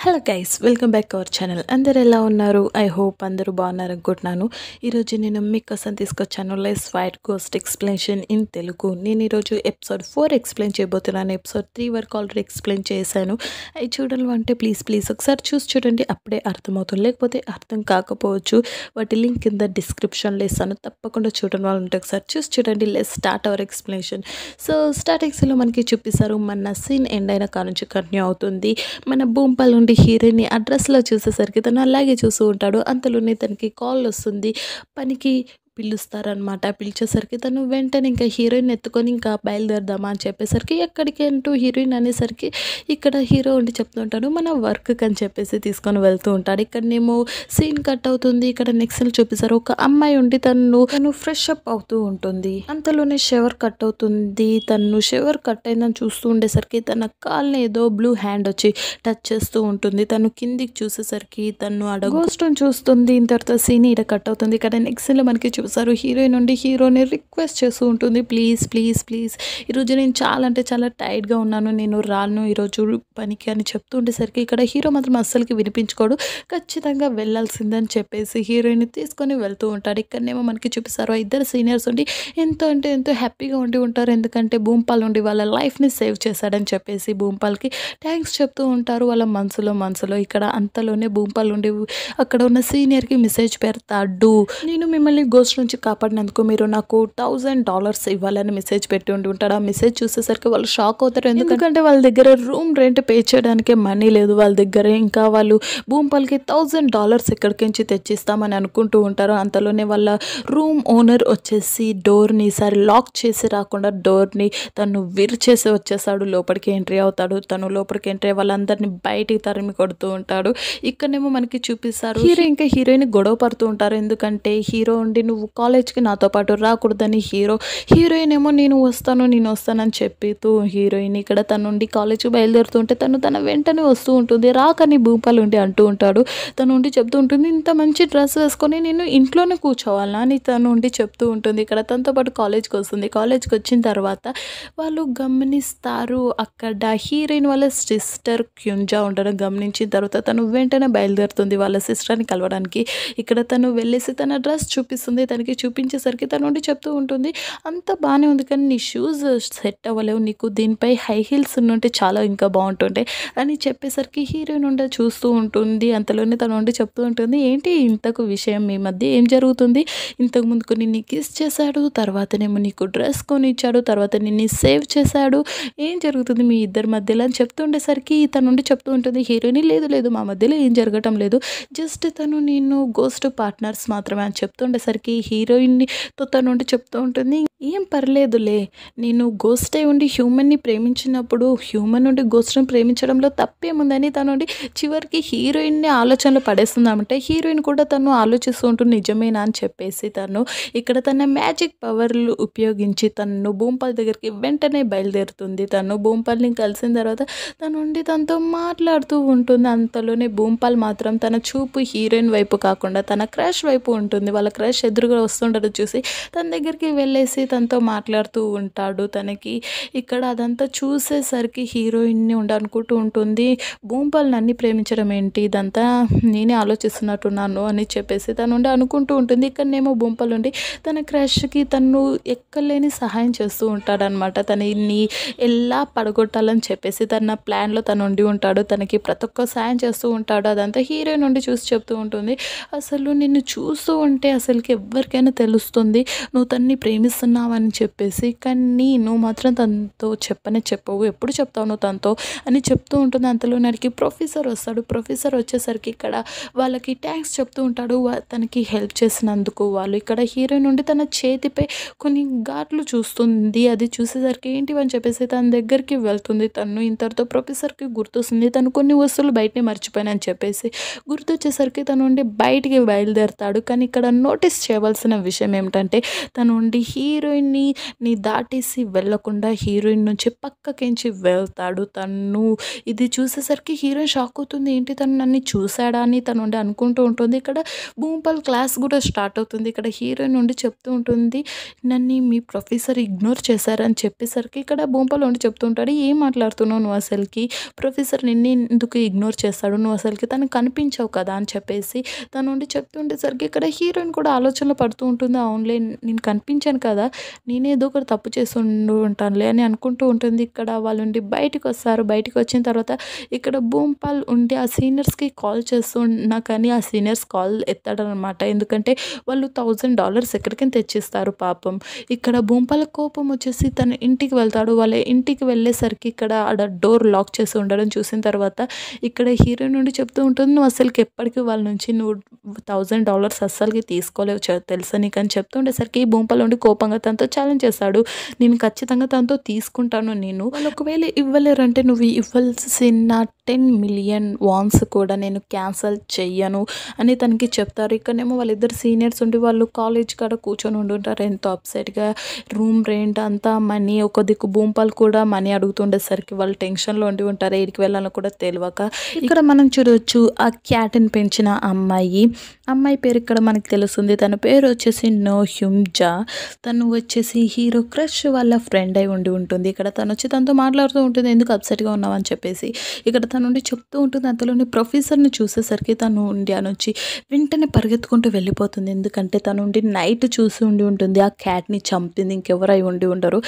hello guys welcome back our channel అందరు ఎలా ఉన్నారు ఐ హోప్ అందరూ బాగున్నారు అనుకుంటున్నాను ఈరోజు నేను మీకోసం తీసుకొచ్చాను లెస్ white ghost explanation in Telugu నేను ఈరోజు ఎపిసోడ్ ఫోర్ ఎక్స్ప్లెయిన్ చేయబోతున్నాను ఎపిసోడ్ త్రీ వరకు ఆల్రెడీ ఎక్స్ప్లెయిన్ చేశాను అవి చూడాలి అంటే ప్లీజ్ ప్లీజ్ ఒకసారి చూసి చూడండి అప్పుడే అర్థమవుతుంది లేకపోతే అర్థం కాకపోవచ్చు వాటి లింక్ కింద డిస్క్రిప్షన్లో ఇస్తాను తప్పకుండా చూడడం వాళ్ళు ఉంటే ఒకసారి చూసి చూడండి let's start our explanation so స్టార్టింగ్స్లో మనకి చూపిస్తారు మన సీన్ ఎండ్ అయిన కానుంచి కంటిన్యూ అవుతుంది మన భూంపల్ నుండి హీరోని అడ్రస్లో చూసేసరికి తను అలాగే చూస్తూ ఉంటాడు అంతలోనే తనకి కాల్ వస్తుంది పనికి పిలుస్తారనమాట పిలిచేసరికి తను వెంటనే ఇంకా హీరోయిన్ ఎత్తుకొని ఇంకా బయలుదేరదామా అని చెప్పేసరికి ఎక్కడికి అంటూ హీరోయిన్ అనేసరికి ఇక్కడ హీరో ఉండి చెప్తుంటాడు మన వర్క్కి అని చెప్పేసి తీసుకొని వెళ్తూ ఉంటాడు ఇక్కడనేమో సీన్ కట్ అవుతుంది ఇక్కడ నెక్స్ట్ చూపిస్తారు ఒక అమ్మాయి ఉండి తను తను ఫ్రెష్ అప్ అవుతూ ఉంటుంది అంతలోనే షవర్ కట్ అవుతుంది తను షవర్ కట్ అయిందని చూస్తూ ఉండేసరికి తన కాల్ని ఏదో బ్లూ హ్యాండ్ వచ్చి టచ్ చేస్తూ ఉంటుంది తను కిందికి చూసేసరికి తను అడగోస్టోన్ చూస్తుంది ఇంతవరతో సీన్ ఇక్కడ కట్ అవుతుంది ఇక్కడ నెక్స్ట్ మనకి చూసారు హీరోయిన్ నుండి హీరోని రిక్వెస్ట్ చేస్తూ ఉంటుంది ప్లీజ్ ప్లీజ్ ప్లీజ్ ఈరోజు నేను చాలా అంటే చాలా టైర్డ్గా ఉన్నాను నేను రాను ఈరోజు పనికి అని చెప్తూ ఉండేసరికి ఇక్కడ హీరో మాత్రం అస్సలకి వినిపించుకోడు ఖచ్చితంగా వెళ్ళాల్సిందని చెప్పేసి హీరోయిన్ తీసుకొని వెళ్తూ ఉంటాడు ఇక్కడనేమో మనకి చూపిస్తారు ఇద్దరు సీనియర్స్ ఉండి ఎంతో అంటే ఎంతో హ్యాపీగా ఉండి ఉంటారు ఎందుకంటే భూంపాల్ ఉండి వాళ్ళ లైఫ్ని సేవ్ చేశాడని చెప్పేసి భూంపాల్కి థ్యాంక్స్ చెప్తూ ఉంటారు వాళ్ళ మనసులో మనసులో ఇక్కడ అంతలోనే భూంపాల్ ఉండి అక్కడ ఉన్న సీనియర్కి మెసేజ్ పెడతాడు నేను మిమ్మల్ని గోస్ నుంచి కాపాడినందుకు మీరు నాకు థౌజండ్ డాలర్స్ ఇవ్వాలని మెసేజ్ పెట్టి ఉండి ఉంటాడు ఆ మెసేజ్ చూసేసరికి వాళ్ళు షాక్ అవుతారు ఎందుకంటే వాళ్ళ దగ్గర రూమ్ రెంట్ పే చేయడానికి మనీ లేదు వాళ్ళ దగ్గర ఇంకా వాళ్ళు భూంపల్కి థౌజండ్ డాలర్స్ ఎక్కడికించి తెచ్చిస్తామని అనుకుంటూ ఉంటారు అంతలోనే వాళ్ళ రూమ్ ఓనర్ వచ్చేసి డోర్ని ఈసారి లాక్ చేసి రాకుండా డోర్ని తను విరిచేసి వచ్చేసాడు లోపలికి ఎంట్రీ అవుతాడు తను లోపలికి ఎంట్రీ వాళ్ళందరినీ బయటికి తరిమి కొడుతూ ఉంటాడు ఇక్కడనేమో మనకి చూపిస్తారు హీరో ఇంకా హీరోయిన్ గొడవ పడుతూ ఉంటారు ఎందుకంటే హీరో ఉండి నువ్వు నువ్వు కాలేజ్కి నాతో పాటు రాకూడదని హీరో హీరోయిన్ ఏమో నేను వస్తాను నేను వస్తానని చెప్పితూ హీరోయిన్ ఇక్కడ తన నుండి కాలేజ్కి బయలుదేరుతుంటే తను తన వెంటనే వస్తూ ఉంటుంది రాకని భూపాలు ఉండి అంటూ ఉంటాడు తను ఉండి చెప్తూ ఉంటుంది ఇంత మంచి డ్రెస్ వేసుకొని నేను ఇంట్లోనే కూర్చోవాలా అని తను ఉండి చెప్తూ ఉంటుంది ఇక్కడ తనతో పాటు కాలేజ్కి వస్తుంది కాలేజ్కి వచ్చిన తర్వాత వాళ్ళు గమనిస్తారు అక్కడ హీరోయిన్ వాళ్ళ సిస్టర్ క్యుంజా ఉండడం గమనించిన తర్వాత తను వెంటనే బయలుదేరుతుంది వాళ్ళ సిస్టర్ని కలవడానికి ఇక్కడ తను వెళ్ళేసి తన డ్రెస్ చూపిస్తుంది తనకి చూపించేసరికి తను నుండి చెప్తూ ఉంటుంది అంత బాగానే ఉంది కానీ నీ షూస్ సెట్ అవ్వలేవు నీకు దీనిపై హై హీల్స్ ఉంటే చాలా ఇంకా బాగుంటుండే అని చెప్పేసరికి హీరోయిన్ ఉండే చూస్తూ ఉంటుంది అంతలోనే తను నుండి చెప్తూ ఉంటుంది ఏంటి ఇంతకు విషయం మీ మధ్య ఏం జరుగుతుంది ఇంతకు ముందు కొన్ని నీ కిస్ చేశాడు తర్వాతనేమో నీకు డ్రెస్ కొని ఇచ్చాడు తర్వాత నిన్ను సేవ్ చేశాడు ఏం జరుగుతుంది మీ ఇద్దరి మధ్యలో అని ఉండేసరికి తను నుండి చెప్తూ ఉంటుంది హీరోయిన్ లేదు లేదు మా మధ్యలో ఏం జరగటం లేదు జస్ట్ తను నేను గోస్ట్ పార్ట్నర్స్ మాత్రమే అని చెప్తుండేసరికి తో తను ఉంటే చెప్తూ ఉంటుంది ఏం పర్లేదులే నేను గోస్ట్ అయి ఉండి హ్యూమన్ని ప్రేమించినప్పుడు హ్యూమన్ నుండి గోస్ట్ని ప్రేమించడంలో తప్పేముందని తనుండి చివరికి హీరోయిన్ని ఆలోచనలు పడేస్తుందామంటే హీరోయిన్ కూడా తను ఆలోచిస్తూ ఉంటుంది నిజమేనా అని చెప్పేసి తను ఇక్కడ తన మ్యాజిక్ పవర్లు ఉపయోగించి తను భూంపల్ దగ్గరికి వెంటనే బయలుదేరుతుంది తను భూంపల్ని కలిసిన తర్వాత తను ఉండి తనతో మాట్లాడుతూ ఉంటుంది అంతలోనే భూంపాల్ మాత్రం తన చూపు హీరోయిన్ వైపు కాకుండా తన క్రష్ వైపు ఉంటుంది వాళ్ళ క్రష్ ఎదురుగా వస్తుండడం చూసి తన దగ్గరికి వెళ్ళేసి తనతో మాట్లాడుతూ ఉంటాడు తనకి ఇక్కడ అదంతా చూసేసరికి హీరోయిన్ని ఉండాలనుకుంటూ ఉంటుంది భూంపల్ నన్ను ప్రేమించడం ఏంటి ఇదంతా నేనే ఆలోచిస్తున్నట్టున్నాను అని చెప్పేసి తను ఉండి అనుకుంటూ ఉంటుంది ఇక్కడనేమో భూంపల్ ఉండి తన క్రష్కి తను ఎక్కడలేని సహాయం చేస్తూ ఉంటాడనమాట తనని ఎలా పడగొట్టాలని చెప్పేసి తన ప్లాన్లో తను ఉండి ఉంటాడు తనకి ప్రతి ఒక్క సాయం చేస్తూ ఉంటాడు అదంతా హీరోయిన్ ఉండి చూసి చెప్తూ ఉంటుంది అసలు నిన్ను చూస్తూ ఉంటే అసలుకి ఎవరికైనా తెలుస్తుంది నువ్వు తన్ని ప్రేమిస్తున్న అని చెప్పేసి కానీ నువ్వు మాత్రం తనతో చెప్పనే చెప్పవు ఎప్పుడు చెప్తావు నువ్వు తనతో అని చెప్తూ ఉంటుంది అంతలో నరికి ప్రొఫెసర్ వస్తాడు ప్రొఫెసర్ వచ్చేసరికి ఇక్కడ వాళ్ళకి ట్యాంక్స్ చెప్తూ ఉంటాడు తనకి హెల్ప్ చేసినందుకు వాళ్ళు ఇక్కడ హీరోయిన్ నుండి తన చేతిపై కొన్ని ఘాట్లు చూస్తుంది అది చూసేసరికి ఏంటి అని చెప్పేసి తన దగ్గరికి వెళ్తుంది తను ఇంతటితో ప్రొఫెసర్కి గుర్తొస్తుంది తను కొన్ని వస్తువులు బయటనే అని చెప్పేసి గుర్తొచ్చేసరికి తను ఉండి బయటికి బయలుదేరతాడు కానీ ఇక్కడ నోటీస్ చేయవలసిన విషయం ఏమిటంటే తను ఉండి హీరో హీరోయిన్ని ని దాటేసి వెళ్ళకుండా హీరోయిన్ నుంచి పక్కకించి వెళ్తాడు తను ఇది చూసేసరికి హీరోయిన్ షాక్ అవుతుంది ఏంటి తను నన్ను చూశాడా అని తను అనుకుంటూ ఉంటుంది ఇక్కడ భూమిపల్ క్లాస్ కూడా స్టార్ట్ అవుతుంది ఇక్కడ హీరోయిన్ ఉండి చెప్తూ ఉంటుంది నన్ను మీ ప్రొఫెసర్ ఇగ్నోర్ చేశారని చెప్పేసరికి ఇక్కడ భూమిపల్ ఉండి చెప్తూ ఉంటాడు ఏం మాట్లాడుతున్నావు నువ్వు అసలుకి ప్రొఫెసర్ నిన్ను ఎందుకు ఇగ్నోర్ చేస్తాడు నువ్వు అసలుకి తను కనిపించావు కదా అని చెప్పేసి తను ఉండి ఉండేసరికి ఇక్కడ హీరోయిన్ కూడా ఆలోచనలు పడుతూ ఉంటుంది అవునులే నేను కనిపించాను కదా నేనేదో ఒకటి తప్పు చేస్తుండు ఉంటానులే అని అనుకుంటూ ఉంటుంది ఇక్కడ వాళ్ళు ఉండి బయటకు వస్తారు బయటకు వచ్చిన తర్వాత ఇక్కడ భూంపాల్ ఉండి ఆ సీనియర్స్కి కాల్ చేస్తున్నా కానీ ఆ సీనియర్స్ కాల్ ఎత్తాడనమాట ఎందుకంటే వాళ్ళు థౌజండ్ డాలర్స్ ఎక్కడికైనా తెచ్చిస్తారు పాపం ఇక్కడ భూంపాల కోపం వచ్చేసి తన ఇంటికి వెళ్తాడు వాళ్ళ ఇంటికి వెళ్ళేసరికి ఇక్కడ ఆడ డోర్ లాక్ చేసి ఉండడం చూసిన తర్వాత ఇక్కడ హీరో నుండి చెప్తూ ఉంటుంది నువ్వు అసలుకి ఎప్పటికీ వాళ్ళ నుంచి నువ్వు థౌజండ్ డాలర్స్ అస్సలకి తీసుకోలేవు తెలుసా నీకు అని చెప్తుండేసరికి భూంపాల ఉండి కోపంగా తనతో ఛాలెంజ్ చేస్తాడు నేను ఖచ్చితంగా తనతో తీసుకుంటాను నేను వాళ్ళు ఒకవేళ ఇవ్వలేరంటే నువ్వు ఇవ్వాల్సిన టెన్ మిలియన్ వాన్స్ కూడా నేను క్యాన్సిల్ చెయ్యను అని తనకి చెప్తారు ఇక్కడనేమో వాళ్ళిద్దరు సీనియర్స్ ఉండి వాళ్ళు కాలేజ్ కాడ కూర్చొని ఉండుంటారు ఎంతో అప్సెట్గా రూమ్ రెంట్ అంతా మనీ ఒక దిక్కు భూంపాలు కూడా మనీ అడుగుతుండేసరికి వాళ్ళు టెన్షన్లో ఉండి ఉంటారు ఏడికి వెళ్ళాలని కూడా తెలియక ఇక్కడ మనం చూడవచ్చు ఆ క్యాట్ని పెంచిన అమ్మాయి అమ్మాయి పేరు ఇక్కడ మనకి తెలుస్తుంది తన పేరు వచ్చేసి నో హ్యుంజా తను వచ్చేసి హీరో క్రష్ వాళ్ళ ఫ్రెండ్ అయి ఉండి ఉంటుంది ఇక్కడ తను వచ్చి తనతో మాట్లాడుతూ ఉంటుంది ఎందుకు అప్సెట్గా ఉన్నామని చెప్పేసి ఇక్కడ తను ఉండి చెప్తూ ఉంటుంది అంతలోని ప్రొఫెసర్ని చూసేసరికి తను ఉండి అని వచ్చి వెంటనే పరిగెత్తుకుంటూ వెళ్ళిపోతుంది ఎందుకంటే తను ఉండి నైట్ చూసి ఉండి ఉంటుంది ఆ క్యాట్ని చంపింది ఇంకెవరై ఉండి ఉండరు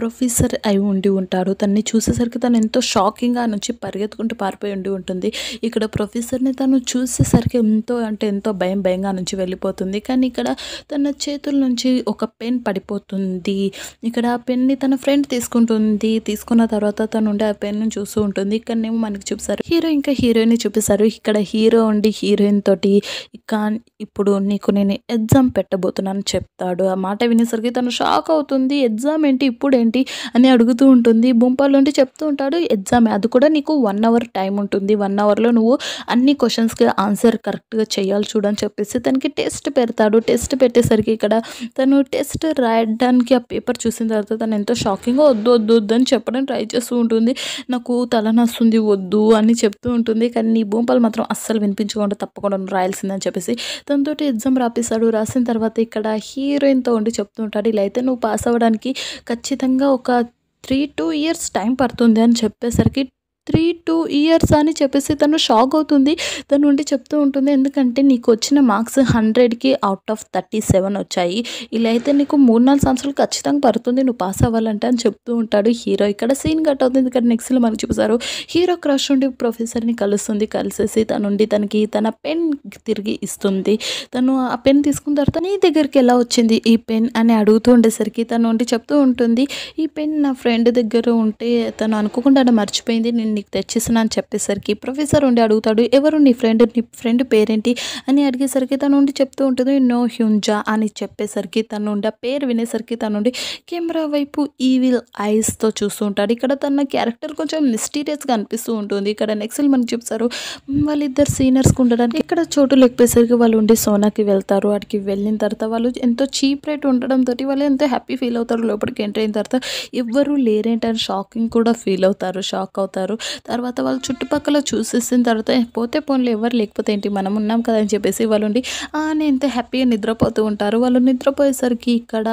ప్రొఫెసర్ అయి ఉండి ఉంటారు తనని చూసేసరికి తను ఎంతో షాకింగ్గా నుంచి పరిగెత్తుకుంటూ పారిపోయి ఉండి ఉంటుంది ఇక్కడ ప్రొఫెసర్ని తను చూసేసరికి ఎంతో అంటే ఎంతో భయం భయంగా నుంచి వెళ్ళిపోతుంది కానీ ఇక్కడ తన చేతుల నుంచి ఒక పెన్ పడిపోతుంది ఇక్కడ ఆ పెన్ని తన ఫ్రెండ్ తీసుకుంటుంది తీసుకున్న తర్వాత తను ఉండే ఆ పెన్ను చూస్తూ ఉంటుంది ఇక్కడనేమో మనకి చూపిస్తారు హీరో ఇంకా హీరోయిన్ చూపిస్తారు ఇక్కడ హీరో ఉండి హీరోయిన్ తోటి ఇంకా ఇప్పుడు నీకు నేను ఎగ్జామ్ పెట్టబోతున్నాను చెప్తాడు ఆ మాట వినేసరికి తను షాక్ అవుతుంది ఎగ్జామ్ ఏంటి ఇప్పుడు ఏంటి అని అడుగుతూ ఉంటుంది భూంపాల్ ఉండి చెప్తూ ఉంటాడు ఎగ్జామ్ అది కూడా నీకు వన్ అవర్ టైం ఉంటుంది వన్ అవర్లో నువ్వు అన్ని క్వశ్చన్స్కి ఆన్సర్ కరెక్ట్గా చేయాలి చూడని చెప్పేసి తనకి టెస్ట్ పెడతాడు టెస్ట్ పెట్టేసరికి ఇక్కడ తను టెస్ట్ రాయడానికి ఆ పేపర్ చూసిన తర్వాత తను ఎంతో షాకింగ్గా వద్దు వద్దు వద్దు అని చెప్పడం ట్రై చేస్తూ ఉంటుంది నాకు తలనొస్తుంది వద్దు అని చెప్తూ ఉంటుంది కానీ నీ భూంపాలు మాత్రం అస్సలు వినిపించకుండా తప్పకుండా రాయాల్సిందని చెప్పేసి తనతో ఎగ్జామ్ రాపిస్తాడు రాసిన తర్వాత ఇక్కడ హీరోయిన్తో ఉండి చెప్తూ ఉంటాడు ఇలా అయితే నువ్వు పాస్ అవ్వడానికి ఖచ్చితంగా ఖచ్చితంగా ఒక త్రీ టూ ఇయర్స్ టైం పడుతుంది అని చెప్పేసరికి త్రీ టూ ఇయర్స్ అని చెప్పేసి తను షాక్ అవుతుంది తను ఉండి చెప్తూ ఉంటుంది ఎందుకంటే నీకు వచ్చిన మార్క్స్ హండ్రెడ్కి అవుట్ ఆఫ్ థర్టీ సెవెన్ వచ్చాయి ఇలా అయితే నీకు మూడు నాలుగు సంవత్సరాలు ఖచ్చితంగా పడుతుంది నువ్వు పాస్ అవ్వాలంటే అని చెప్తూ ఉంటాడు హీరో ఇక్కడ సీన్ కట్ అవుతుంది ఇక్కడ నెక్స్ట్లో మనకు చూపిస్తారు హీరో క్రష్ ఉండి ప్రొఫెసర్ని కలుస్తుంది కలిసేసి తను ఉండి తనకి తన పెన్ తిరిగి ఇస్తుంది తను ఆ పెన్ తీసుకున్న తర్వాత నీ దగ్గరికి ఎలా వచ్చింది ఈ పెన్ అని అడుగుతూ ఉండేసరికి తను ఉండి చెప్తూ ఉంటుంది ఈ పెన్ నా ఫ్రెండ్ దగ్గర ఉంటే తను అనుకోకుండా మర్చిపోయింది నేను నీకు తెచ్చేసిన అని చెప్పేసరికి ప్రొఫెసర్ ఉండి అడుగుతాడు ఎవరు నీ ఫ్రెండ్ నీ ఫ్రెండ్ పేరేంటి అని అడిగేసరికి తను ఉండి చెప్తూ ఉంటుంది నో హ్యూంజా అని చెప్పేసరికి తను ఉండి ఆ పేరు వినేసరికి తను ఉండి కెమెరా వైపు ఈవిల్ ఐస్తో చూస్తూ ఉంటాడు ఇక్కడ తన క్యారెక్టర్ కొంచెం మిస్టీరియస్గా అనిపిస్తూ ఉంటుంది ఇక్కడ నెక్స్ట్ మనకి చెప్తారు వాళ్ళిద్దరు సీనియర్స్కి ఉండడానికి ఇక్కడ చోటు లేకపోయేసరికి వాళ్ళు ఉండి సోనాకి వెళ్తారు వాటికి వెళ్ళిన తర్వాత వాళ్ళు ఎంతో చీప్ రేట్ ఉండడంతో వాళ్ళు ఎంతో హ్యాపీ ఫీల్ అవుతారు లోపలికి ఎంటర్ అయిన తర్వాత ఎవ్వరూ లేరేంటని షాకింగ్ కూడా ఫీల్ అవుతారు షాక్ అవుతారు తర్వాత వాళ్ళు చుట్టుపక్కల చూసేసిన తర్వాత పోతే పోన్లు ఎవరు లేకపోతే ఏంటి మనం ఉన్నాం కదా అని చెప్పేసి వాళ్ళు ఉండి నేను ఎంత హ్యాపీగా నిద్రపోతూ ఉంటారు వాళ్ళు నిద్రపోయేసరికి ఇక్కడ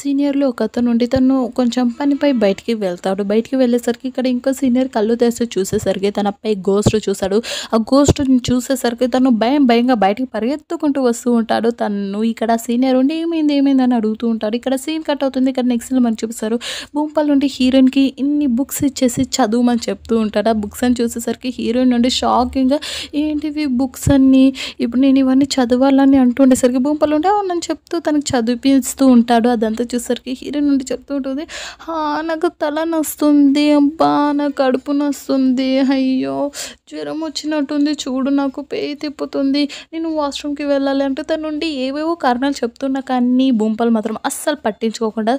సీనియర్లు ఒక అతను ఉండి తను కొంచెం పనిపై బయటికి వెళ్తాడు బయటికి వెళ్ళేసరికి ఇక్కడ ఇంకో సీనియర్ కళ్ళు తెస్తే చూసేసరికి తనపై గోస్ట్ చూశాడు ఆ గోస్ట్ని చూసేసరికి తను భయం భయంగా బయటికి పరిగెత్తుకుంటూ వస్తూ ఉంటాడు తను ఇక్కడ సీనియర్ ఉండి ఏమైంది ఏమైంది అని అడుగుతూ ఉంటాడు ఇక్కడ సీన్ కట్ అవుతుంది ఇక్కడ నెక్స్ట్ మనం చూపిస్తారు భూంపల్ నుండి హీరోయిన్కి ఇన్ని బుక్స్ ఇచ్చేసి చదువు చెప్తూ ఉంటాడు ఆ బుక్స్ అని చూసేసరికి హీరోయిన్ నుండి షాకింగ్గా ఏంటివి బుక్స్ అన్నీ ఇప్పుడు నేను ఇవన్నీ చదవాలని అంటూ ఉండేసరికి భూంపలు ఉంటే నన్ను చెప్తూ తనకు చదివిస్తూ ఉంటాడు అదంతా చూసేసరికి హీరోయిన్ నుండి చెప్తూ ఉంటుంది నాకు తల నస్తుంది అబ్బా నాకు కడుపు నస్తుంది అయ్యో జ్వరం వచ్చినట్టుంది చూడు నాకు పేయి తిప్పుతుంది నేను వాష్రూమ్కి వెళ్ళాలి అంటే తన నుండి ఏవేవో కారణాలు చెప్తున్నా కానీ బొంపలు మాత్రం అస్సలు పట్టించుకోకుండా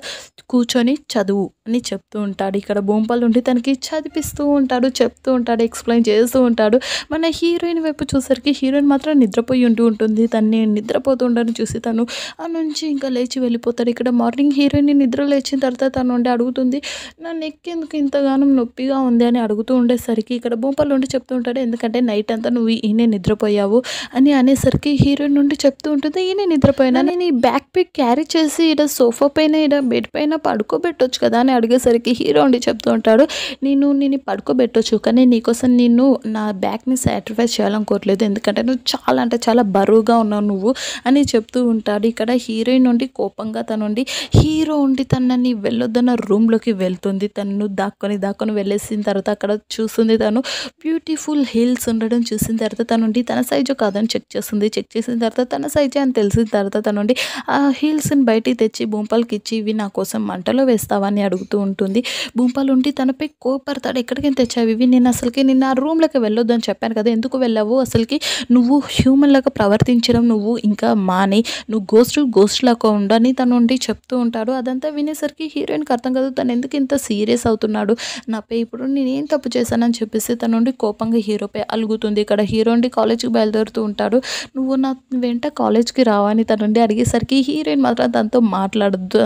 కూర్చొని చదువు అని చెప్తూ ఉంటాడు ఇక్కడ బొంపలు ఉండి తనకి చదివిస్తూ చేస్తూ ఉంటాడు చెప్తూ ఉంటాడు ఎక్స్ప్లెయిన్ చేస్తూ ఉంటాడు మన హీరోయిన్ వైపు చూసరికి హీరోయిన్ మాత్రం నిద్రపోయి ఉంటూ ఉంటుంది తన్ని నిద్రపోతుండని చూసి తను ఆ నుంచి ఇంకా లేచి వెళ్ళిపోతాడు ఇక్కడ మార్నింగ్ హీరోయిన్ నిద్ర లేచిన తర్వాత తను ఉండి అడుగుతుంది నా నెక్ ఎందుకు ఇంతగానం నొప్పిగా ఉంది అని అడుగుతూ ఉండేసరికి ఇక్కడ భూపాలు ఉండి చెప్తూ ఉంటాడు ఎందుకంటే నైట్ అంతా నువ్వు ఈయనే నిద్రపోయావు అని అనేసరికి హీరోయిన్ నుండి చెప్తూ ఉంటుంది ఈయన నిద్రపోయినా నేను ఈ బ్యాక్ పిక్ క్యారీ చేసి ఇక్కడ సోఫా పైన ఇక్కడ బెడ్ పైన పడుకోబెట్టొచ్చు కదా అని అడిగేసరికి హీరో ఉండి చెప్తూ ఉంటాడు నేను నేను పడుకోబెట్టొచ్చు కానీ నీకోసం నేను నా బ్యాక్ని సాటిస్ఫైస్ చేయాలనుకోవట్లేదు ఎందుకంటే నువ్వు చాలా అంటే చాలా బరువుగా ఉన్నావు నువ్వు అని చెప్తూ ఉంటాడు ఇక్కడ హీరోయిన్ నుండి కోపంగా తనుండి హీరో ఉండి తనని వెళ్ళొద్దన్న రూమ్లోకి వెళ్తుంది తను దాక్కొని దాక్కొని వెళ్ళేసిన తర్వాత అక్కడ చూస్తుంది తను బ్యూటిఫుల్ హిల్స్ ఉండడం చూసిన తర్వాత తనుండి తన సైజు కాదని చెక్ చేస్తుంది చెక్ చేసిన తర్వాత తన సైజే అని తెలిసిన తర్వాత తనుండి ఆ హీల్స్ని బయటికి తెచ్చి భూంపాలకి ఇచ్చి ఇవి నా కోసం మంటలో వేస్తావని అడుగుతూ ఉంటుంది భూంపాలు ఉండి తనపై కోపడతాడు ఎక్కడికి తెచ్చావు ఇవి నేను అసలుకి నిన్న ఆ రూమ్లోకి వెళ్ళొద్దు అని చెప్పాను కదా ఎందుకు వెళ్ళావు అసలుకి నువ్వు హ్యూమన్ లాగా ప్రవర్తించడం నువ్వు ఇంకా మాని నువ్వు గోస్ట్ గోస్ట్ లాగా ఉండని తను ఉండి చెప్తూ ఉంటాడు అదంతా వినేసరికి హీరోయిన్కి అర్థం కాదు తను ఎందుకు ఇంత సీరియస్ అవుతున్నాడు నాపై ఇప్పుడు నేనేం తప్పు చేశానని చెప్పేసి తన నుండి కోపంగా హీరోపై అలుగుతుంది ఇక్కడ హీరో నుండి కాలేజ్కి బయలుదేరుతూ ఉంటాడు నువ్వు నా వెంట కాలేజ్కి రావని తన నుండి అడిగేసరికి హీరోయిన్ మాత్రం తనతో మాట్లాడద్దు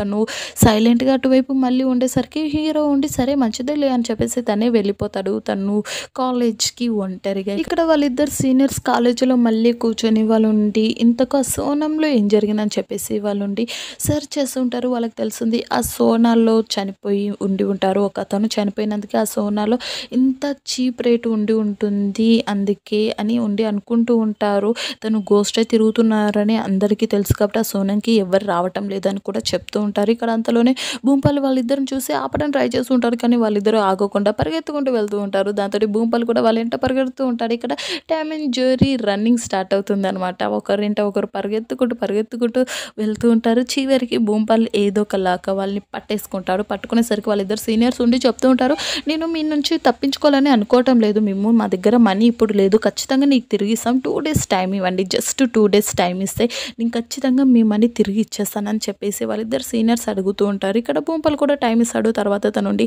తను సైలెంట్గా అటువైపు మళ్ళీ ఉండేసరికి హీరో ఉండి సరే మంచిదే లే అని చెప్పి చెప్పేసి తనే వెళ్ళిపోతాడు తను కాలేజ్కి ఒంటరిగా ఇక్కడ వాళ్ళిద్దరు సీనియర్స్ కాలేజీలో మళ్ళీ కూర్చొని వాళ్ళు ఉండి ఇంతకు ఆ సోనంలో ఏం జరిగిందని చెప్పేసి వాళ్ళు ఉండి సెర్చ్ చేస్తుంటారు వాళ్ళకి తెలిసింది ఆ సోనాల్లో చనిపోయి ఉండి ఉంటారు ఒక అతను చనిపోయినందుకే ఆ సోనాలో ఇంత చీప్ రేట్ ఉండి ఉంటుంది అందుకే అని ఉండి అనుకుంటూ ఉంటారు తను గోస్టే తిరుగుతున్నారని అందరికీ తెలుసు కాబట్టి ఆ సోనంకి ఎవరు రావటం లేదని కూడా చెప్తూ ఉంటారు ఇక్కడ అంతలోనే భూపాలు వాళ్ళిద్దరిని చూసి ఆపడం ట్రై చేస్తుంటారు కానీ వాళ్ళిద్దరూ ఆగ ఆగిపోకుండా పరిగెత్తుకుంటూ వెళ్తూ ఉంటారు దాంతో భూమిపల్లి కూడా వాళ్ళ ఇంట పరిగెడుతూ ఉంటాడు ఇక్కడ Tom and Jerry running start అవుతుంది అనమాట ఒకరింట ఒకరు పరిగెత్తుకుంటూ పరిగెత్తుకుంటూ వెళ్తూ ఉంటారు చివరికి భూమిపల్లి ఏదో ఒక వాళ్ళని పట్టేసుకుంటారు పట్టుకునేసరికి వాళ్ళిద్దరు సీనియర్స్ ఉండి చెప్తూ ఉంటారు నేను మీ నుంచి తప్పించుకోవాలని అనుకోవటం లేదు మేము మా దగ్గర మనీ ఇప్పుడు లేదు ఖచ్చితంగా నీకు తిరిగి ఇస్తాం టూ డేస్ టైం ఇవ్వండి జస్ట్ టూ డేస్ టైం ఇస్తే నేను ఖచ్చితంగా మీ మనీ తిరిగి ఇచ్చేస్తానని చెప్పేసి వాళ్ళిద్దరు సీనియర్స్ అడుగుతూ ఉంటారు ఇక్కడ భూమిపల్లి కూడా టైం ఇస్తాడు తర్వాత తనుండి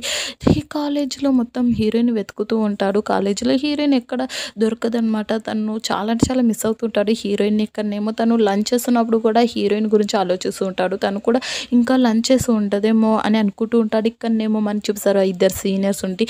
ఈ కాలేజ్ కాలేజీలో మొత్తం హీరోయిన్ వెతుకుతూ ఉంటాడు కాలేజీలో హీరోయిన్ ఎక్కడ దొరకదనమాట తను చాలా చాలా మిస్ అవుతుంటాడు హీరోయిన్ ఇక్కడనేమో తను లంచ్ చేస్తున్నప్పుడు కూడా హీరోయిన్ గురించి ఆలోచిస్తూ ఉంటాడు తను కూడా ఇంకా లంచ్ చేసి ఉంటుందేమో అని అనుకుంటూ ఉంటాడు ఇక్కడనేమో మనం చూపిస్తారు ఇద్దరు సీనియర్స్ ఉండి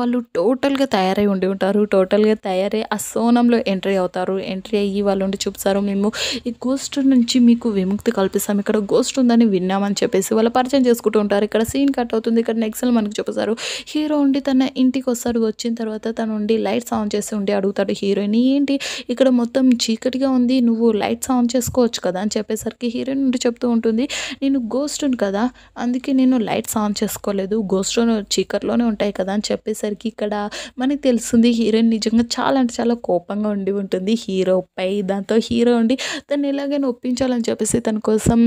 వాళ్ళు టోటల్గా తయారై ఉండి ఉంటారు టోటల్గా తయారై ఆ సోనంలో ఎంట్రీ అవుతారు ఎంట్రీ అయ్యి వాళ్ళు ఉండి చూపిస్తారు మేము ఈ గోస్ట్ నుంచి మీకు విముక్తి కల్పిస్తాం ఇక్కడ గోస్ట్ ఉందని విన్నామని చెప్పేసి వాళ్ళు పరిచయం చేసుకుంటూ ఉంటారు ఇక్కడ సీన్ కట్ అవుతుంది ఇక్కడ నెక్స్ట్ మనకు చూపిస్తారు హీరో ఉండి తన ఇంటికి వస్తాడు వచ్చిన తర్వాత తను ఉండి లైట్స్ ఆన్ చేసి ఉండి అడుగుతాడు హీరోయిన్ ఏంటి ఇక్కడ మొత్తం చీకటిగా ఉంది నువ్వు లైట్స్ ఆన్ చేసుకోవచ్చు కదా అని చెప్పేసరికి హీరోయిన్ ఉండి చెప్తూ ఉంటుంది నేను గోస్ట్ను కదా అందుకే నేను లైట్స్ ఆన్ చేసుకోలేదు గోస్ట్ చీకట్లోనే ఉంటాయి కదా అని చెప్పేసరికి ఇక్కడ మనకి తెలుస్తుంది హీరోయిన్ నిజంగా చాలా అంటే చాలా కోపంగా ఉండి ఉంటుంది హీరో పై దాంతో హీరో ఉండి తను ఎలాగైనా ఒప్పించాలని చెప్పేసి తన కోసం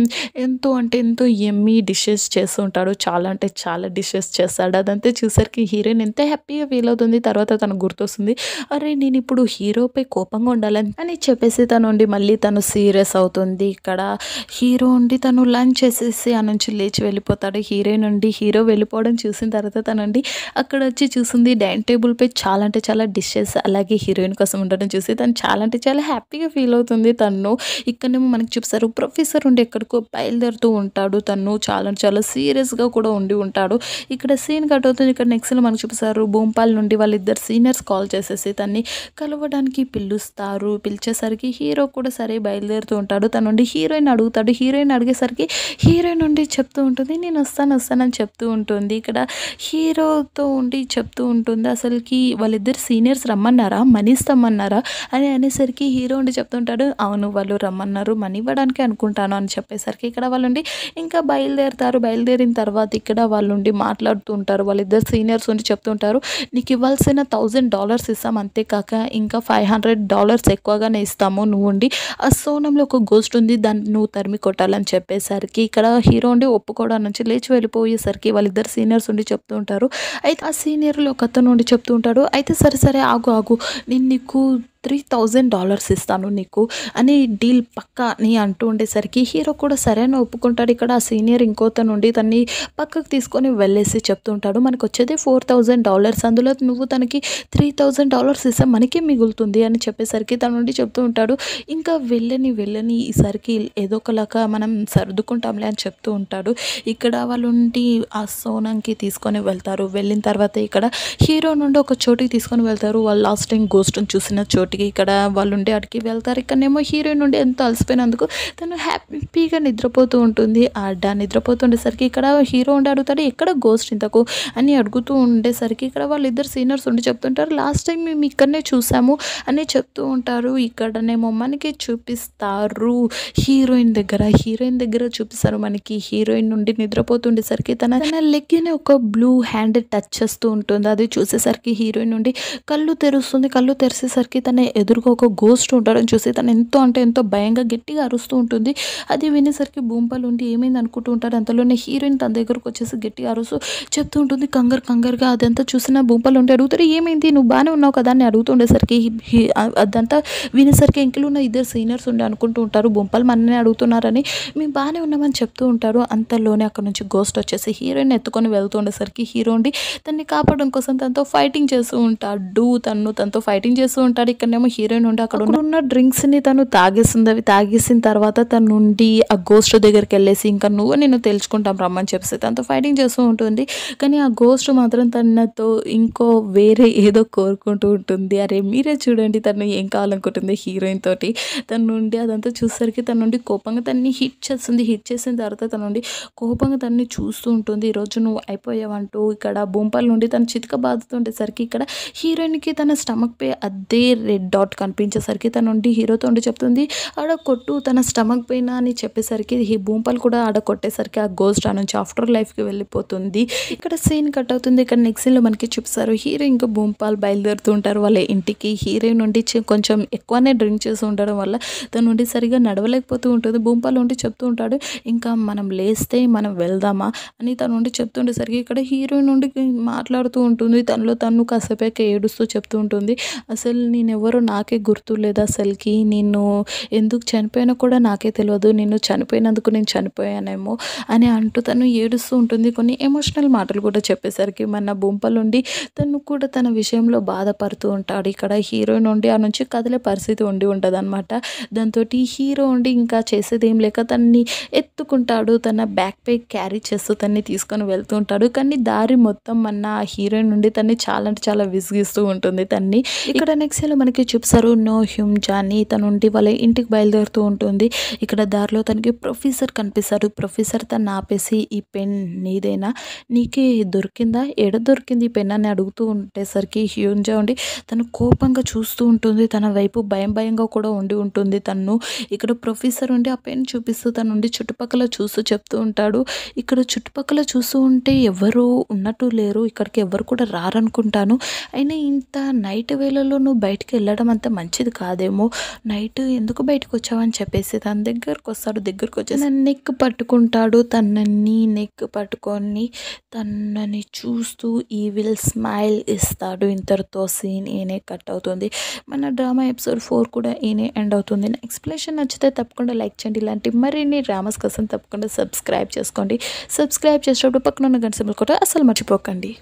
ఎంతో అంటే ఎంతో ఎమ్మి డిషెస్ చేస్తూ ఉంటాడు చాలా అంటే చాలా డిషెస్ చేస్తాడు అదంతా చూసరికి ఈ హీరోయిన్ ఎంత హ్యాపీగా ఫీల్ అవుతుంది తర్వాత తనకు గుర్తొస్తుంది అరే నేను ఇప్పుడు హీరోపై కోపంగా ఉండాలని అని చెప్పేసి తను ఉండి మళ్ళీ తను సీరియస్ అవుతుంది ఇక్కడ హీరో ఉండి తను లంచ్ చేసేసి ఆ నుంచి లేచి వెళ్ళిపోతాడు హీరోయిన్ ఉండి హీరో వెళ్ళిపోవడం చూసిన తర్వాత తనండి అక్కడ వచ్చి చూసింది డైనింగ్ టేబుల్పై చాలా అంటే చాలా డిషెస్ అలాగే హీరోయిన్ కోసం ఉండడం చూసి తను చాలా అంటే చాలా హ్యాపీగా ఫీల్ అవుతుంది తను ఇక్కడనేమో మనకి చూపిస్తారు ప్రొఫెసర్ ఉండి ఎక్కడికో బయలుదేరుతూ ఉంటాడు తను చాలా చాలా సీరియస్గా కూడా ఉండి ఉంటాడు ఇక్కడ సీన్ కట్ అవుతుంది ఇక్కడ నెక్స్ట్ బాక్సులు మనకు చూపిస్తారు భూంపాల్ నుండి వాళ్ళిద్దరు సీనియర్స్ కాల్ చేసేసి తన్ని కలవడానికి పిలుస్తారు పిలిచేసరికి హీరో కూడా సరే బయలుదేరుతూ ఉంటాడు తన నుండి హీరోయిన్ అడుగుతాడు హీరోయిన్ అడిగేసరికి హీరోయిన్ నుండి చెప్తూ ఉంటుంది నేను వస్తాను వస్తానని చెప్తూ ఉంటుంది ఇక్కడ హీరోతో ఉండి చెప్తూ ఉంటుంది అసలుకి వాళ్ళిద్దరు సీనియర్స్ రమ్మన్నారా మనీ ఇస్తామన్నారా అని అనేసరికి హీరో ఉండి చెప్తుంటాడు అవును వాళ్ళు రమ్మన్నారు మనీ ఇవ్వడానికి అనుకుంటాను అని చెప్పేసరికి ఇక్కడ వాళ్ళుండి ఇంకా బయలుదేరుతారు బయలుదేరిన తర్వాత ఇక్కడ ఉండి మాట్లాడుతూ ఉంటారు వాళ్ళిద్దరు సీనియర్స్ డాలర్స్ ఉండి చెప్తుంటారు నీకు ఇవ్వాల్సిన థౌజండ్ డాలర్స్ ఇస్తాం అంతేకాక ఇంకా ఫైవ్ హండ్రెడ్ డాలర్స్ ఎక్కువగానే ఇస్తాము నువ్వు ఉండి ఆ సోనంలో ఒక గోస్ట్ ఉంది దాన్ని నువ్వు తరిమి కొట్టాలని చెప్పేసరికి ఇక్కడ హీరో ఉండి ఒప్పుకోవడం నుంచి లేచి వెళ్ళిపోయేసరికి వాళ్ళిద్దరు సీనియర్స్ ఉండి చెప్తూ ఉంటారు అయితే ఆ సీనియర్లు ఒక అతను ఉండి చెప్తూ ఉంటాడు అయితే సరే సరే ఆగు ఆగు నేను నీకు త్రీ థౌజండ్ డాలర్స్ ఇస్తాను నీకు అని డీల్ పక్కా అని అంటూ ఉండేసరికి హీరో కూడా సరైన ఒప్పుకుంటాడు ఇక్కడ ఆ సీనియర్ ఇంకోతను నుండి తన్ని పక్కకు తీసుకొని వెళ్ళేసి చెప్తుంటాడు మనకు వచ్చేది ఫోర్ థౌజండ్ డాలర్స్ అందులో నువ్వు తనకి త్రీ థౌజండ్ డాలర్స్ ఇస్తే మనకే మిగులుతుంది అని చెప్పేసరికి తన నుండి చెప్తూ ఉంటాడు ఇంకా వెళ్ళని వెళ్ళని ఈసరికి ఏదో ఒకలాగా మనం సర్దుకుంటాంలే అని చెప్తూ ఉంటాడు ఇక్కడ వాళ్ళు ఆ సోనంకి తీసుకొని వెళ్తారు వెళ్ళిన తర్వాత ఇక్కడ హీరో నుండి ఒక చోటికి తీసుకొని వెళ్తారు వాళ్ళు లాస్ట్ టైం గోస్ట్ని చూసిన చోటు అటుకి ఇక్కడ వాళ్ళు ఉండే అటుకి వెళ్తారు ఇక్కడనేమో హీరోయిన్ ఉండి ఎంతో అలసిపోయినందుకు తను హ్యాపీగా నిద్రపోతూ ఉంటుంది ఆ ఆడ నిద్రపోతుండేసరికి ఇక్కడ హీరో ఉండి అడుగుతాడు ఎక్కడ గోస్ట్ ఇంతకు అని అడుగుతూ ఉండేసరికి ఇక్కడ వాళ్ళిద్దరు సీనియర్స్ ఉండి చెప్తుంటారు లాస్ట్ టైం మేము ఇక్కడనే చూసాము అని చెప్తూ ఉంటారు ఇక్కడనేమో మనకి చూపిస్తారు హీరోయిన్ దగ్గర హీరోయిన్ దగ్గర చూపిస్తారు మనకి హీరోయిన్ నుండి నిద్రపోతుండేసరికి తన తన లెగ్గిన ఒక బ్లూ హ్యాండ్ టచ్ చేస్తూ ఉంటుంది అది చూసేసరికి హీరోయిన్ నుండి కళ్ళు తెరుస్తుంది కళ్ళు తెరిసేసరికి తన వెంటనే ఎదురుగా ఒక గోస్ట్ ఉంటాడని చూసి తను ఎంతో అంటే ఎంతో భయంగా గట్టిగా అరుస్తూ ఉంటుంది అది వినేసరికి భూంపలు ఉండి ఏమైంది అనుకుంటూ ఉంటాడు అంతలోనే హీరోయిన్ తన దగ్గరకు వచ్చేసి గట్టిగా అరుస్తూ చెప్తూ ఉంటుంది కంగారు కంగారుగా అదంతా చూసిన భూంపాలు ఉండి అడుగుతారు ఏమైంది నువ్వు బాగానే ఉన్నావు కదా అని అడుగుతుండేసరికి అదంతా వినేసరికి ఇంకలు ఉన్న ఇద్దరు సీనియర్స్ ఉండి అనుకుంటూ ఉంటారు భూంపాలు మననే అడుగుతున్నారని మేము బాగానే ఉన్నామని చెప్తూ ఉంటారు అంతలోనే అక్కడ నుంచి గోస్ట్ వచ్చేసి హీరోయిన్ ఎత్తుకొని వెళ్తుండేసరికి హీరో ఉండి తన్ని కాపాడడం కోసం తనతో ఫైటింగ్ చేస్తూ ఉంటాడు తను తనతో ఫైటింగ్ చేస్తూ ఉంటాడు ఇక్కడ ఏమో హీరోయిన్ ఉంటే అక్కడ ఉన్న డ్రింక్స్ ని తను తాగేసింది అవి తాగేసిన తర్వాత తను నుండి ఆ గోస్ట్ దగ్గరికి వెళ్ళేసి ఇంకా నువ్వు నేను తెలుసుకుంటాం రమ్మని చెప్పేసి తనతో ఫైటింగ్ చేస్తూ ఉంటుంది కానీ ఆ గోస్ట్ మాత్రం తనతో ఇంకో వేరే ఏదో కోరుకుంటూ ఉంటుంది అరే మీరే చూడండి తను ఏం కావాలనుకుంటుంది హీరోయిన్ తోటి తన నుండి అదంతా చూసేసరికి తన నుండి కోపంగా తన్ని హిట్ చేస్తుంది హిట్ చేసిన తర్వాత తన నుండి కోపంగా తన్ని చూస్తూ ఉంటుంది ఈరోజు నువ్వు అయిపోయావంటూ ఇక్కడ బొంపల నుండి తన చితక బాధతో ఉండేసరికి ఇక్కడ హీరోయిన్కి తన స్టమక్ పే అదే రెడ్ రెడ్ డాట్ కనిపించేసరికి తను ఉండి హీరోతో ఉండి చెప్తుంది ఆడ కొట్టు తన స్టమక్ పైన అని చెప్పేసరికి ఈ భూంపలు కూడా ఆడ కొట్టేసరికి ఆ గోస్ట్ ఆ నుంచి ఆఫ్టర్ లైఫ్కి వెళ్ళిపోతుంది ఇక్కడ సీన్ కట్ అవుతుంది ఇక్కడ నెక్స్ట్ సీన్లో మనకి చూపిస్తారు హీరో ఇంకా భూంపాలు బయలుదేరుతూ ఉంటారు వాళ్ళ ఇంటికి హీరోయిన్ నుండి కొంచెం ఎక్కువనే డ్రింక్ చేసి ఉండడం వల్ల తను ఉండి సరిగా నడవలేకపోతూ ఉంటుంది భూంపాలు ఉండి చెప్తూ ఉంటాడు ఇంకా మనం లేస్తే మనం వెళ్దామా అని తను ఉండి చెప్తుండేసరికి ఇక్కడ హీరోయిన్ నుండి మాట్లాడుతూ ఉంటుంది తనలో తను కసపేక ఏడుస్తూ చెప్తూ ఉంటుంది అసలు నేను ఎవరు నాకే గుర్తు లేదా అసలుకి నేను ఎందుకు చనిపోయినా కూడా నాకే తెలియదు నేను చనిపోయినందుకు నేను చనిపోయానేమో అని అంటూ తను ఏడుస్తూ ఉంటుంది కొన్ని ఎమోషనల్ మాటలు కూడా చెప్పేసరికి మన ఉండి తను కూడా తన విషయంలో బాధపడుతూ ఉంటాడు ఇక్కడ హీరోయిన్ ఉండి ఆ నుంచి కదిలే పరిస్థితి ఉండి ఉంటుంది అనమాట దాంతో హీరో ఉండి ఇంకా చేసేది ఏం లేక తన్ని ఎత్తుకుంటాడు తన బ్యాక్ పే క్యారీ చేస్తూ తన్ని తీసుకొని వెళ్తూ ఉంటాడు కానీ దారి మొత్తం మన హీరోయిన్ నుండి తన్ని చాలా అంటే చాలా విసిగిస్తూ ఉంటుంది తన్ని ఇక్కడ నెక్స్ట్ మనకి తనకి చూపిస్తారు నో హ్యూమ్ జానీ తను ఉండి వాళ్ళ ఇంటికి బయలుదేరుతూ ఉంటుంది ఇక్కడ దారిలో తనకి ప్రొఫెసర్ కనిపిస్తారు ప్రొఫెసర్ తను ఆపేసి ఈ పెన్ నీదేనా నీకే దొరికిందా ఎడ దొరికింది ఈ పెన్ అని అడుగుతూ ఉంటేసరికి హ్యూంజా ఉండి తను కోపంగా చూస్తూ ఉంటుంది తన వైపు భయం భయంగా కూడా ఉండి ఉంటుంది తను ఇక్కడ ప్రొఫెసర్ ఉండి ఆ పెన్ చూపిస్తూ తను ఉండి చుట్టుపక్కల చూస్తూ చెప్తూ ఉంటాడు ఇక్కడ చుట్టుపక్కల చూస్తూ ఉంటే ఎవరు ఉన్నట్టు లేరు ఇక్కడికి ఎవరు కూడా రారనుకుంటాను అయినా ఇంత నైట్ వేళలో నువ్వు బయటికి వెళ్ళడం అంత మంచిది కాదేమో నైట్ ఎందుకు బయటకు వచ్చావని చెప్పేసి తన దగ్గరకు వస్తాడు దగ్గరకు వచ్చేసి నెక్ పట్టుకుంటాడు తనని నెక్ పట్టుకొని తనని చూస్తూ ఈ విల్ స్మైల్ ఇస్తాడు ఇంతటితో సీన్ ఈయనే కట్ అవుతుంది మన డ్రామా ఎపిసోడ్ ఫోర్ కూడా ఈయనే ఎండ్ అవుతుంది ఎక్స్ప్లెనేషన్ నచ్చితే తప్పకుండా లైక్ చేయండి ఇలాంటి మరిన్ని డ్రామాస్ కోసం తప్పకుండా సబ్స్క్రైబ్ చేసుకోండి సబ్స్క్రైబ్ చేసేటప్పుడు పక్కన ఉన్న గంట సింబల్ కూడా అసలు మర్చిపోకండి